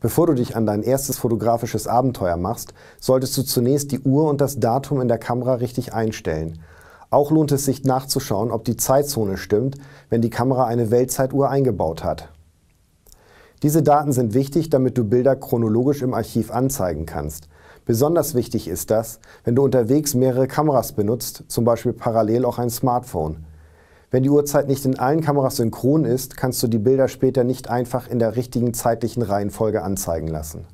Bevor du dich an dein erstes fotografisches Abenteuer machst, solltest du zunächst die Uhr und das Datum in der Kamera richtig einstellen. Auch lohnt es sich nachzuschauen, ob die Zeitzone stimmt, wenn die Kamera eine Weltzeituhr eingebaut hat. Diese Daten sind wichtig, damit du Bilder chronologisch im Archiv anzeigen kannst. Besonders wichtig ist das, wenn du unterwegs mehrere Kameras benutzt, zum Beispiel parallel auch ein Smartphone. Wenn die Uhrzeit nicht in allen Kameras synchron ist, kannst du die Bilder später nicht einfach in der richtigen zeitlichen Reihenfolge anzeigen lassen.